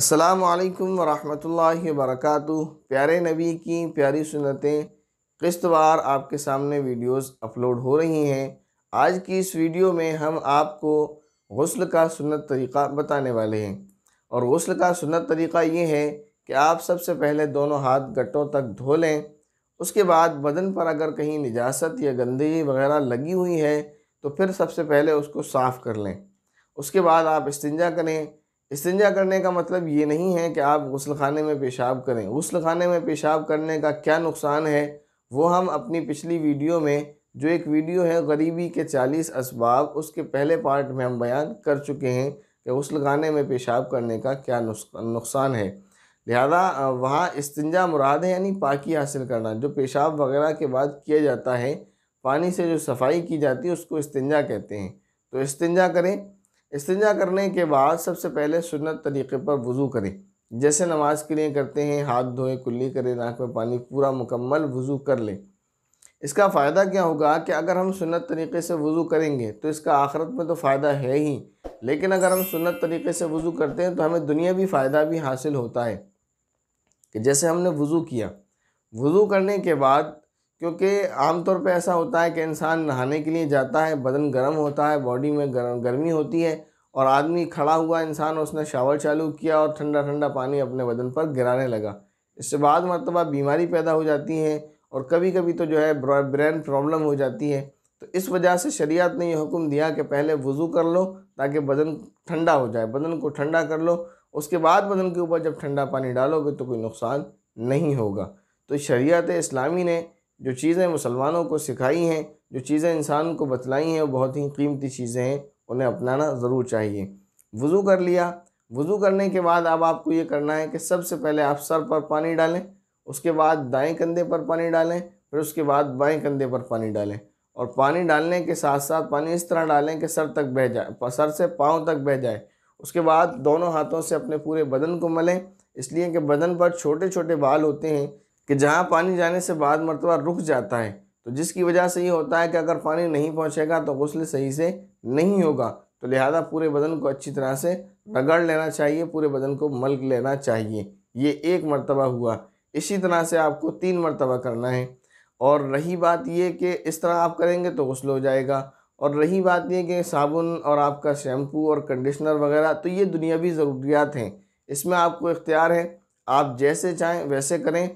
السلام علیکم ورحمۃ اللہ وبرکاتہ پیارے نبی کی پیاری سنتیں قسط وار آپ کے سامنے ویڈیوز اپلوڈ ہو رہی ہیں آج کی اس ویڈیو میں ہم آپ کو غسل کا سنت طریقہ بتانے والے ہیں اور غسل کا سنت طریقہ یہ ہے کہ آپ سب سے پہلے دونوں ہاتھ گٹوں تک دھو لیں اس کے بعد بدن پر اگر کہیں نجاست یا گندگی وغیرہ لگی ہوئی ہے تو پھر سب سے پہلے اس کو صاف کر لیں اس کے بعد آپ استنجا کریں استنجا کرنے کا مطلب یہ نہیں ہے کہ آپ غسل خانے میں پیشاب کریں غسل خانے میں پیشاب کرنے کا کیا نقصان ہے وہ ہم اپنی پچھلی ویڈیو میں جو ایک ویڈیو ہے غریبی کے چالیس اسباب اس کے پہلے پارٹ میں ہم بیان کر چکے ہیں کہ غسل خانے میں پیشاب کرنے کا کیا نقصان ہے لہذا وہاں استنجا مراد ہے یعنی پاکی حاصل کرنا جو پیشاب وغیرہ کے بعد کیا جاتا ہے پانی سے جو صفائی کی جاتی ہے اس کو استنجا کہتے ہیں تو استنجا کریں استنجا کرنے کے بعد سب سے پہلے سنت طریقے پر وضو کریں جیسے نماز کے لیے کرتے ہیں ہاتھ دھوئیں کلی کریں ناک میں پانی پورا مکمل وضو کر لیں اس کا فائدہ کیا ہوگا کہ اگر ہم سنت طریقے سے وضو کریں گے تو اس کا آخرت میں تو فائدہ ہے ہی لیکن اگر ہم سنت طریقے سے وضو کرتے ہیں تو ہمیں دنیا بھی فائدہ بھی حاصل ہوتا ہے کہ جیسے ہم نے وضو کیا وضو کرنے کے بعد کیونکہ عام طور پہ ایسا ہوتا ہے کہ انسان نہانے کے لیے جاتا ہے بدن گرم ہوتا ہے باڈی میں گرم گرمی ہوتی ہے اور آدمی کھڑا ہوا انسان اس نے شاور چالو کیا اور ٹھنڈا ٹھنڈا پانی اپنے بدن پر گرانے لگا اس سے بعد مرتبہ بیماری پیدا ہو جاتی ہے اور کبھی کبھی تو جو ہے برین پرابلم ہو جاتی ہے تو اس وجہ سے شریعت نے یہ حکم دیا کہ پہلے وضو کر لو تاکہ بدن ٹھنڈا ہو جائے بدن کو ٹھنڈا کر لو اس کے بعد بدن کے اوپر جب ٹھنڈا پانی ڈالو گے تو کوئی نقصان نہیں ہوگا تو شریعت اسلامی نے جو چیزیں مسلمانوں کو سکھائی ہیں جو چیزیں انسان کو بتلائی ہیں وہ بہت ہی قیمتی چیزیں ہیں انہیں اپنانا ضرور چاہیے وضو کر لیا وضو کرنے کے بعد اب آپ کو یہ کرنا ہے کہ سب سے پہلے آپ سر پر پانی ڈالیں اس کے بعد دائیں کندھے پر پانی ڈالیں پھر اس کے بعد بائیں کندھے پر پانی ڈالیں اور پانی ڈالنے کے ساتھ ساتھ پانی اس طرح ڈالیں کہ سر تک بہہ جائے سر سے پاؤں تک بہہ جائے اس کے بعد دونوں ہاتھوں سے اپنے پورے بدن کو ملیں اس لیے کہ بدن پر چھوٹے چھوٹے بال ہوتے ہیں کہ جہاں پانی جانے سے بعد مرتبہ رک جاتا ہے تو جس کی وجہ سے یہ ہوتا ہے کہ اگر پانی نہیں پہنچے گا تو غسل صحیح سے نہیں ہوگا تو لہذا پورے بدن کو اچھی طرح سے رگڑ لینا چاہیے پورے بدن کو ملک لینا چاہیے یہ ایک مرتبہ ہوا اسی طرح سے آپ کو تین مرتبہ کرنا ہے اور رہی بات یہ کہ اس طرح آپ کریں گے تو غسل ہو جائے گا اور رہی بات یہ کہ صابن اور آپ کا شیمپو اور کنڈیشنر وغیرہ تو یہ دنیاوی ضروریات ہیں اس میں آپ کو اختیار ہے آپ جیسے چاہیں ویسے کریں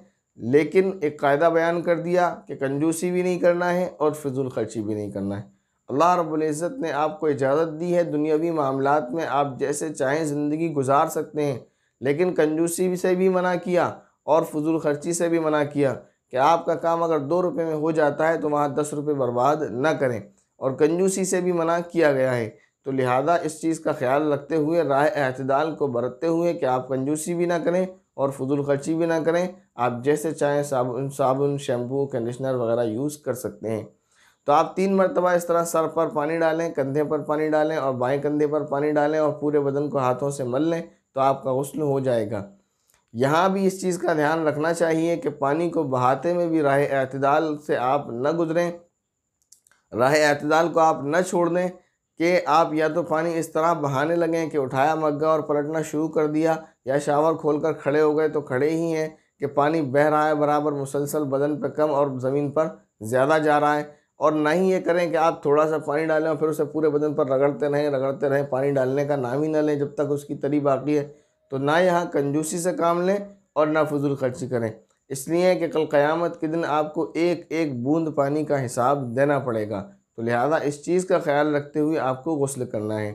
لیکن ایک قاعدہ بیان کر دیا کہ کنجوسی بھی نہیں کرنا ہے اور فضول خرچی بھی نہیں کرنا ہے اللہ رب العزت نے آپ کو اجازت دی ہے دنیاوی معاملات میں آپ جیسے چاہیں زندگی گزار سکتے ہیں لیکن کنجوسی سے بھی منع کیا اور فضول خرچی سے بھی منع کیا کہ آپ کا کام اگر دو روپے میں ہو جاتا ہے تو وہاں دس روپے برباد نہ کریں اور کنجوسی سے بھی منع کیا گیا ہے تو لہذا اس چیز کا خیال رکھتے ہوئے راہ اعتدال کو برتتے ہوئے کہ آپ کنجوسی بھی نہ کریں اور فضول خرچی بھی نہ کریں آپ جیسے چاہیں صابن صابن شیمپو کنڈیشنر وغیرہ یوز کر سکتے ہیں تو آپ تین مرتبہ اس طرح سر پر پانی ڈالیں کندھے پر پانی ڈالیں اور بائیں کندھے پر پانی ڈالیں اور پورے بدن کو ہاتھوں سے مل لیں تو آپ کا غسل ہو جائے گا یہاں بھی اس چیز کا دھیان رکھنا چاہیے کہ پانی کو بہاتے میں بھی راہ اعتدال سے آپ نہ گزریں راہ اعتدال کو آپ نہ چھوڑ دیں کہ آپ یا تو پانی اس طرح بہانے لگیں کہ اٹھایا مگا اور پلٹنا شروع کر دیا یا شاور کھول کر کھڑے ہو گئے تو کھڑے ہی ہیں کہ پانی بہہ رہا ہے برابر مسلسل بدن پہ کم اور زمین پر زیادہ جا رہا ہے اور نہ ہی یہ کریں کہ آپ تھوڑا سا پانی ڈالیں اور پھر اسے پورے بدن پر رگڑتے رہیں رگڑتے رہیں پانی ڈالنے کا نام ہی نہ لیں جب تک اس کی تری باقی ہے تو نہ یہاں کنجوسی سے کام لیں اور نہ فضول خرچی کریں اس لیے کہ کل قیامت کے دن آپ کو ایک ایک بوند پانی کا حساب دینا پڑے گا تو لہٰذا اس چیز کا خیال رکھتے ہوئے آپ کو غسل کرنا ہے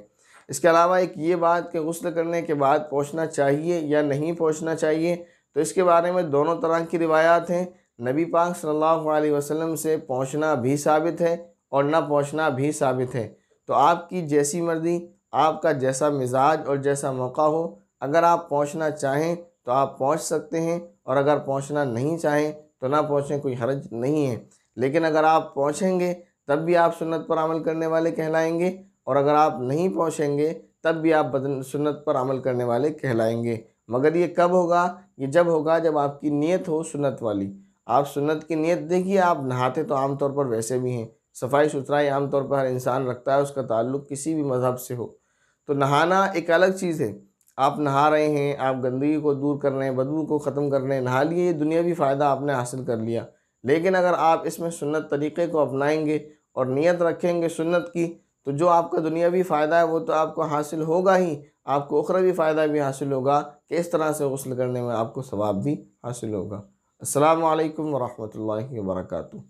اس کے علاوہ ایک یہ بات کہ غسل کرنے کے بعد پہنچنا چاہیے یا نہیں پہنچنا چاہیے تو اس کے بارے میں دونوں طرح کی روایات ہیں نبی پاک صلی اللہ علیہ وسلم سے پہنچنا بھی ثابت ہے اور نہ پہنچنا بھی ثابت ہے تو آپ کی جیسی مرضی آپ کا جیسا مزاج اور جیسا موقع ہو اگر آپ پہنچنا چاہیں تو آپ پہنچ سکتے ہیں اور اگر پہنچنا نہیں چاہیں تو نہ پہنچیں کوئی حرج نہیں ہے لیکن اگر آپ پہنچیں گے تب بھی آپ سنت پر عمل کرنے والے کہلائیں گے اور اگر آپ نہیں پہنچیں گے تب بھی آپ بدن سنت پر عمل کرنے والے کہلائیں گے مگر یہ کب ہوگا یہ جب ہوگا جب آپ کی نیت ہو سنت والی آپ سنت کی نیت دیکھیے آپ نہاتے تو عام طور پر ویسے بھی ہیں صفائی ستھرائی عام طور پر ہر انسان رکھتا ہے اس کا تعلق کسی بھی مذہب سے ہو تو نہانا ایک الگ چیز ہے آپ نہا رہے ہیں آپ گندگی کو دور کر رہے ہیں بدبو کو ختم کر رہے ہیں نہا لیے یہ دنیاوی فائدہ آپ نے حاصل کر لیا لیکن اگر آپ اس میں سنت طریقے کو اپنائیں گے اور نیت رکھیں گے سنت کی تو جو آپ کا دنیاوی فائدہ ہے وہ تو آپ کو حاصل ہوگا ہی آپ کو اخروی فائدہ بھی حاصل ہوگا کہ اس طرح سے غسل کرنے میں آپ کو ثواب بھی حاصل ہوگا السلام علیکم ورحمۃ اللہ وبرکاتہ